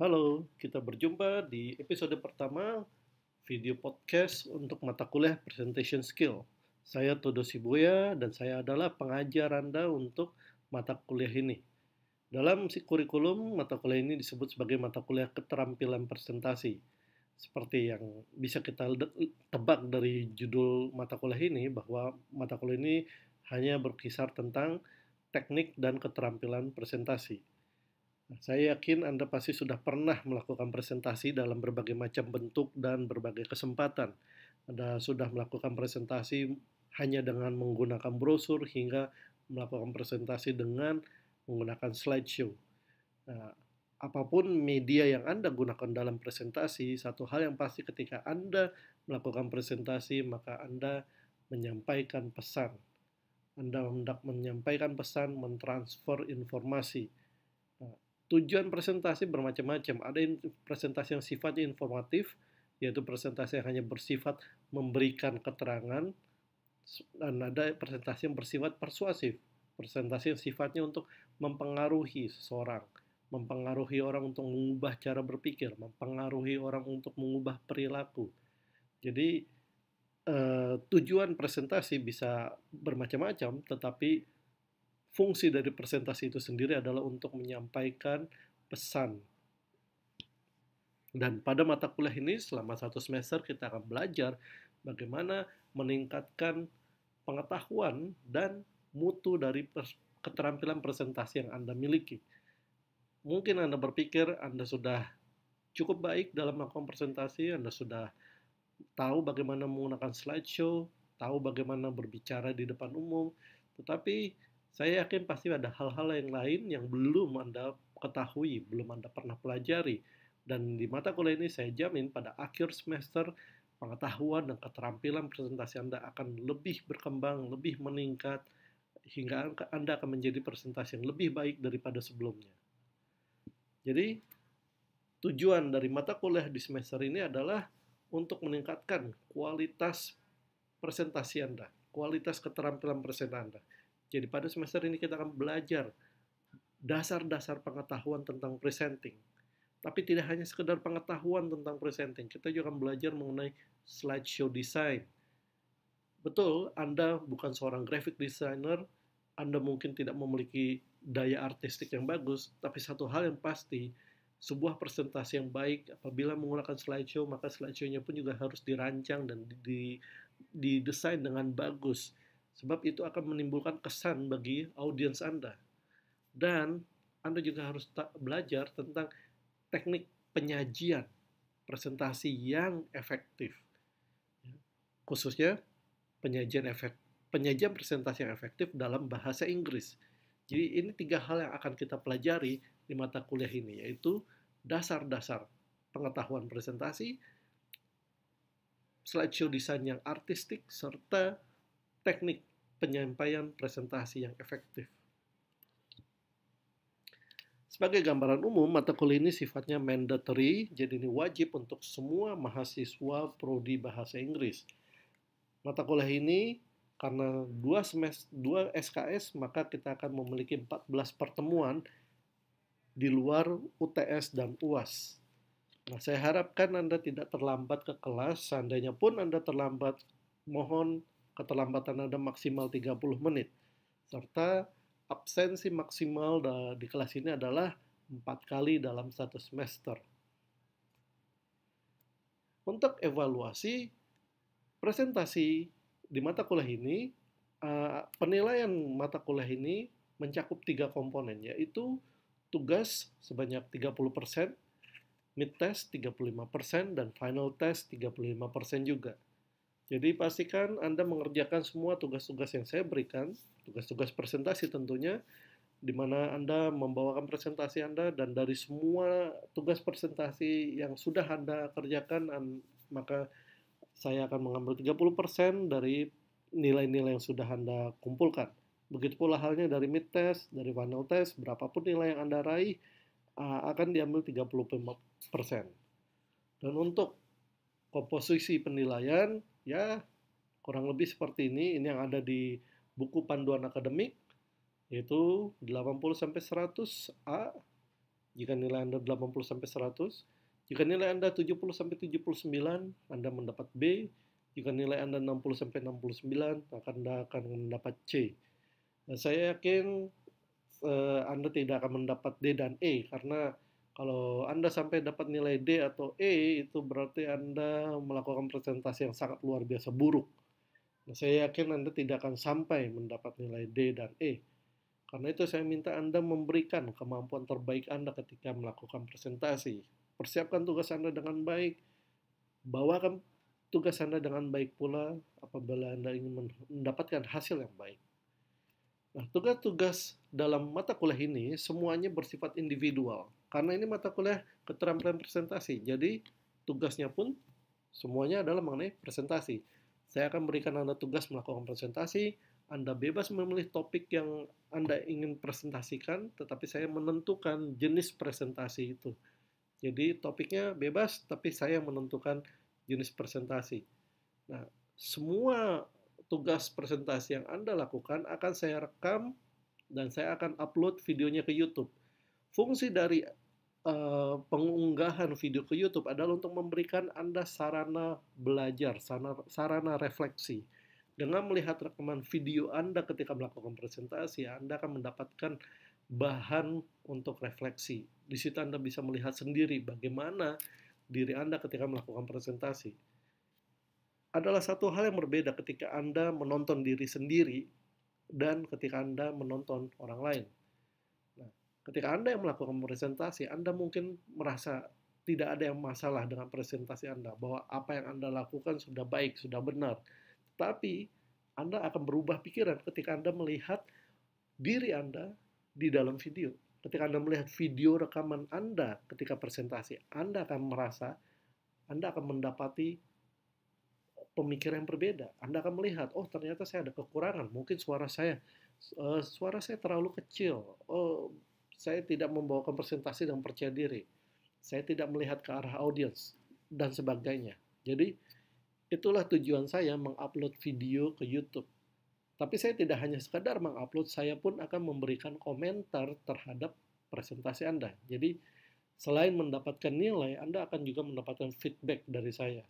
Halo, kita berjumpa di episode pertama video podcast untuk mata kuliah Presentation Skill. Saya Todo Sibuya dan saya adalah pengajar Anda untuk mata kuliah ini. Dalam si kurikulum, mata kuliah ini disebut sebagai mata kuliah keterampilan presentasi. Seperti yang bisa kita tebak dari judul mata kuliah ini, bahwa mata kuliah ini hanya berkisar tentang teknik dan keterampilan presentasi saya yakin Anda pasti sudah pernah melakukan presentasi dalam berbagai macam bentuk dan berbagai kesempatan. Anda sudah melakukan presentasi hanya dengan menggunakan brosur hingga melakukan presentasi dengan menggunakan slideshow. Nah, apapun media yang Anda gunakan dalam presentasi, satu hal yang pasti ketika Anda melakukan presentasi, maka Anda menyampaikan pesan. Anda hendak menyampaikan pesan, mentransfer informasi. Tujuan presentasi bermacam-macam. Ada presentasi yang sifatnya informatif, yaitu presentasi yang hanya bersifat memberikan keterangan, dan ada presentasi yang bersifat persuasif, presentasi yang sifatnya untuk mempengaruhi seseorang, mempengaruhi orang untuk mengubah cara berpikir, mempengaruhi orang untuk mengubah perilaku. Jadi eh, tujuan presentasi bisa bermacam-macam, tetapi fungsi dari presentasi itu sendiri adalah untuk menyampaikan pesan. Dan pada mata kuliah ini selama satu semester kita akan belajar bagaimana meningkatkan pengetahuan dan mutu dari keterampilan presentasi yang Anda miliki. Mungkin Anda berpikir Anda sudah cukup baik dalam melakukan presentasi, Anda sudah tahu bagaimana menggunakan slideshow, tahu bagaimana berbicara di depan umum, tetapi saya yakin pasti ada hal-hal yang lain yang belum Anda ketahui, belum Anda pernah pelajari. Dan di mata kuliah ini saya jamin pada akhir semester pengetahuan dan keterampilan presentasi Anda akan lebih berkembang, lebih meningkat, hingga Anda akan menjadi presentasi yang lebih baik daripada sebelumnya. Jadi, tujuan dari mata kuliah di semester ini adalah untuk meningkatkan kualitas presentasi Anda, kualitas keterampilan presentasi Anda. Jadi pada semester ini kita akan belajar dasar-dasar pengetahuan tentang presenting. Tapi tidak hanya sekedar pengetahuan tentang presenting, kita juga akan belajar mengenai slideshow design. Betul, Anda bukan seorang graphic designer, Anda mungkin tidak memiliki daya artistik yang bagus, tapi satu hal yang pasti, sebuah presentasi yang baik apabila menggunakan slideshow maka slideshow-nya pun juga harus dirancang dan didesain dengan bagus Sebab itu akan menimbulkan kesan bagi audiens Anda. Dan Anda juga harus belajar tentang teknik penyajian presentasi yang efektif. Ya, khususnya penyajian efek penyajian presentasi yang efektif dalam bahasa Inggris. Jadi ini tiga hal yang akan kita pelajari di mata kuliah ini, yaitu dasar-dasar pengetahuan presentasi, slideshow desain yang artistik, serta teknik penyampaian presentasi yang efektif. Sebagai gambaran umum, mata kuliah ini sifatnya mandatory, jadi ini wajib untuk semua mahasiswa prodi bahasa Inggris. Mata kuliah ini karena dua semester dua SKS maka kita akan memiliki 14 pertemuan di luar UTS dan UAS. Nah, saya harapkan Anda tidak terlambat ke kelas. Seandainya pun Anda terlambat, mohon keterlambatan Anda maksimal 30 menit, serta absensi maksimal di kelas ini adalah empat kali dalam satu semester. Untuk evaluasi, presentasi di mata kuliah ini, eh, penilaian mata kuliah ini mencakup tiga komponen, yaitu tugas sebanyak 30%, mid test 35%, dan final test 35% juga. Jadi pastikan Anda mengerjakan semua tugas-tugas yang saya berikan, tugas-tugas presentasi tentunya, di mana Anda membawakan presentasi Anda dan dari semua tugas presentasi yang sudah Anda kerjakan, maka saya akan mengambil 30% dari nilai-nilai yang sudah Anda kumpulkan. Begitu pula halnya dari mid test, dari final test, berapapun nilai yang Anda raih, akan diambil 30%. Dan untuk komposisi penilaian, ya kurang lebih seperti ini ini yang ada di buku panduan akademik yaitu 80 sampai 100 A jika nilai Anda 80 sampai 100 jika nilai Anda 70 sampai 79 Anda mendapat B jika nilai Anda 60 sampai 69 maka Anda akan mendapat C nah, saya yakin eh, Anda tidak akan mendapat D dan E karena kalau Anda sampai dapat nilai D atau E, itu berarti Anda melakukan presentasi yang sangat luar biasa buruk. Nah, saya yakin Anda tidak akan sampai mendapat nilai D dan E. Karena itu saya minta Anda memberikan kemampuan terbaik Anda ketika melakukan presentasi. Persiapkan tugas Anda dengan baik, bawakan tugas Anda dengan baik pula apabila Anda ingin mendapatkan hasil yang baik. Nah, tugas-tugas dalam mata kuliah ini semuanya bersifat individual. Karena ini mata kuliah keterampilan presentasi, jadi tugasnya pun semuanya adalah mengenai presentasi. Saya akan berikan Anda tugas melakukan presentasi, Anda bebas memilih topik yang Anda ingin presentasikan, tetapi saya menentukan jenis presentasi itu. Jadi topiknya bebas, tapi saya menentukan jenis presentasi. Nah, semua tugas presentasi yang Anda lakukan akan saya rekam dan saya akan upload videonya ke YouTube. Fungsi dari uh, pengunggahan video ke YouTube adalah untuk memberikan Anda sarana belajar, sarana, sarana refleksi. Dengan melihat rekaman video Anda ketika melakukan presentasi, Anda akan mendapatkan bahan untuk refleksi. Di situ Anda bisa melihat sendiri bagaimana diri Anda ketika melakukan presentasi. Adalah satu hal yang berbeda ketika Anda menonton diri sendiri dan ketika Anda menonton orang lain. Ketika Anda yang melakukan presentasi, Anda mungkin merasa tidak ada yang masalah dengan presentasi Anda, bahwa apa yang Anda lakukan sudah baik, sudah benar. Tapi Anda akan berubah pikiran ketika Anda melihat diri Anda di dalam video. Ketika Anda melihat video rekaman Anda ketika presentasi, Anda akan merasa Anda akan mendapati pemikiran yang berbeda. Anda akan melihat, oh ternyata saya ada kekurangan, mungkin suara saya uh, suara saya terlalu kecil, oh saya tidak membawakan presentasi dengan percaya diri. Saya tidak melihat ke arah audiens dan sebagainya. Jadi itulah tujuan saya mengupload video ke YouTube. Tapi saya tidak hanya sekadar mengupload, saya pun akan memberikan komentar terhadap presentasi Anda. Jadi selain mendapatkan nilai, Anda akan juga mendapatkan feedback dari saya.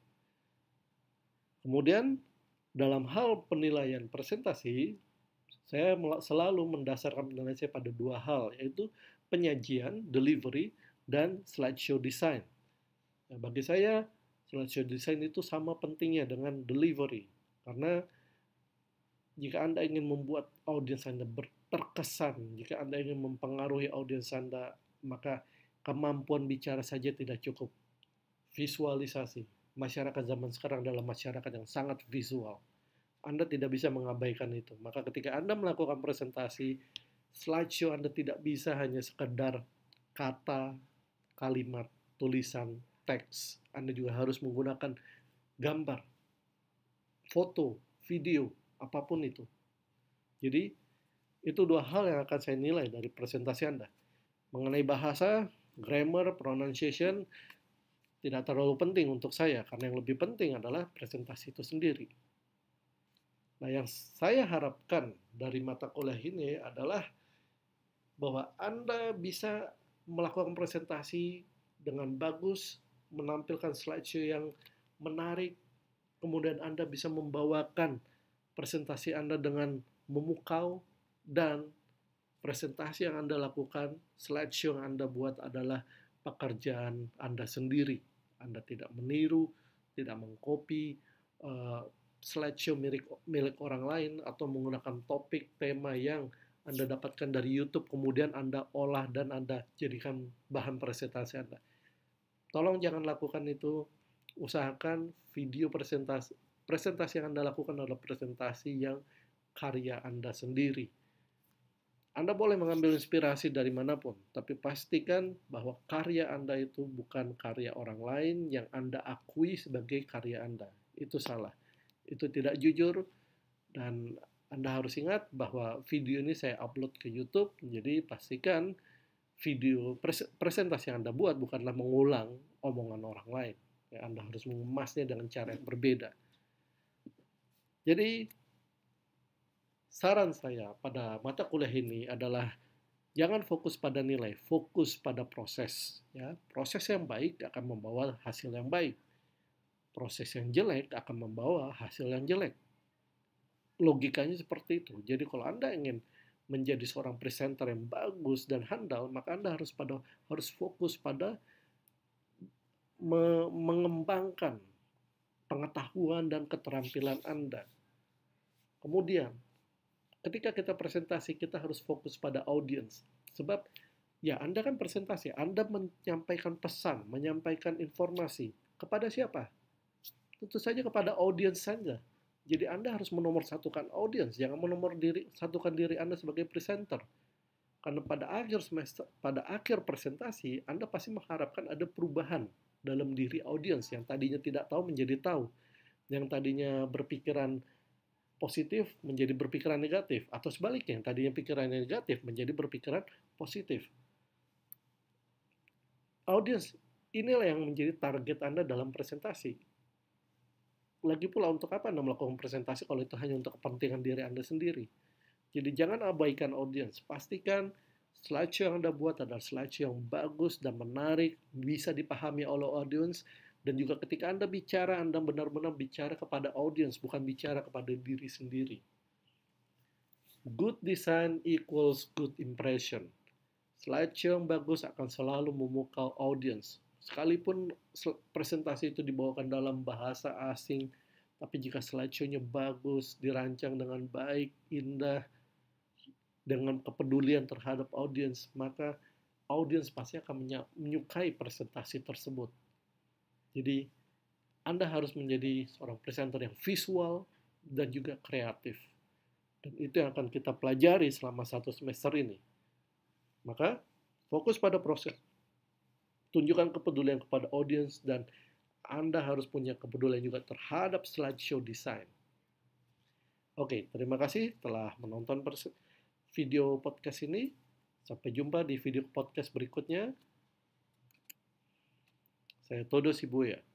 Kemudian dalam hal penilaian presentasi, saya selalu mendasarkan penilaian saya pada dua hal, yaitu penyajian, delivery, dan slideshow design. Nah, bagi saya, slideshow design itu sama pentingnya dengan delivery. Karena jika Anda ingin membuat audiens Anda terkesan, jika Anda ingin mempengaruhi audiens Anda, maka kemampuan bicara saja tidak cukup. Visualisasi. Masyarakat zaman sekarang adalah masyarakat yang sangat visual anda tidak bisa mengabaikan itu. Maka ketika Anda melakukan presentasi, slideshow Anda tidak bisa hanya sekedar kata, kalimat, tulisan, teks. Anda juga harus menggunakan gambar, foto, video, apapun itu. Jadi, itu dua hal yang akan saya nilai dari presentasi Anda. Mengenai bahasa, grammar, pronunciation, tidak terlalu penting untuk saya, karena yang lebih penting adalah presentasi itu sendiri. Nah, yang saya harapkan dari mata kuliah ini adalah bahwa Anda bisa melakukan presentasi dengan bagus, menampilkan slideshow yang menarik, kemudian Anda bisa membawakan presentasi Anda dengan memukau, dan presentasi yang Anda lakukan, slideshow yang Anda buat adalah pekerjaan Anda sendiri. Anda tidak meniru, tidak mengkopi, eh, slideshow milik milik orang lain atau menggunakan topik tema yang Anda dapatkan dari YouTube kemudian Anda olah dan Anda jadikan bahan presentasi Anda. Tolong jangan lakukan itu. Usahakan video presentasi presentasi yang Anda lakukan adalah presentasi yang karya Anda sendiri. Anda boleh mengambil inspirasi dari manapun, tapi pastikan bahwa karya Anda itu bukan karya orang lain yang Anda akui sebagai karya Anda. Itu salah itu tidak jujur dan Anda harus ingat bahwa video ini saya upload ke YouTube, jadi pastikan video presentasi yang Anda buat bukanlah mengulang omongan orang lain. Ya, Anda harus mengemasnya dengan cara yang berbeda. Jadi saran saya pada mata kuliah ini adalah jangan fokus pada nilai, fokus pada proses. Ya, proses yang baik akan membawa hasil yang baik proses yang jelek akan membawa hasil yang jelek. Logikanya seperti itu. Jadi kalau Anda ingin menjadi seorang presenter yang bagus dan handal, maka Anda harus pada harus fokus pada me mengembangkan pengetahuan dan keterampilan Anda. Kemudian, ketika kita presentasi, kita harus fokus pada audiens. Sebab ya Anda kan presentasi, Anda menyampaikan pesan, menyampaikan informasi kepada siapa? tentu saja kepada audiens saja. Jadi Anda harus menomor satukan audiens, jangan menomor diri satukan diri Anda sebagai presenter. Karena pada akhir semester, pada akhir presentasi, Anda pasti mengharapkan ada perubahan dalam diri audiens yang tadinya tidak tahu menjadi tahu, yang tadinya berpikiran positif menjadi berpikiran negatif atau sebaliknya yang tadinya pikiran negatif menjadi berpikiran positif. Audiens inilah yang menjadi target Anda dalam presentasi lagi pula untuk apa Anda melakukan presentasi kalau itu hanya untuk kepentingan diri Anda sendiri. Jadi jangan abaikan audiens. Pastikan slideshow yang Anda buat adalah slideshow yang bagus dan menarik, bisa dipahami oleh audiens, dan juga ketika Anda bicara, Anda benar-benar bicara kepada audiens, bukan bicara kepada diri sendiri. Good design equals good impression. Slideshow yang bagus akan selalu memukau audiens, Sekalipun presentasi itu dibawakan dalam bahasa asing, tapi jika slideshow-nya bagus, dirancang dengan baik, indah, dengan kepedulian terhadap audiens, maka audiens pasti akan menyukai presentasi tersebut. Jadi, Anda harus menjadi seorang presenter yang visual dan juga kreatif. Dan itu yang akan kita pelajari selama satu semester ini. Maka, fokus pada proses tunjukkan kepedulian kepada audience dan Anda harus punya kepedulian juga terhadap slideshow design. Oke, terima kasih telah menonton video podcast ini. Sampai jumpa di video podcast berikutnya. Saya Todo Sibuya.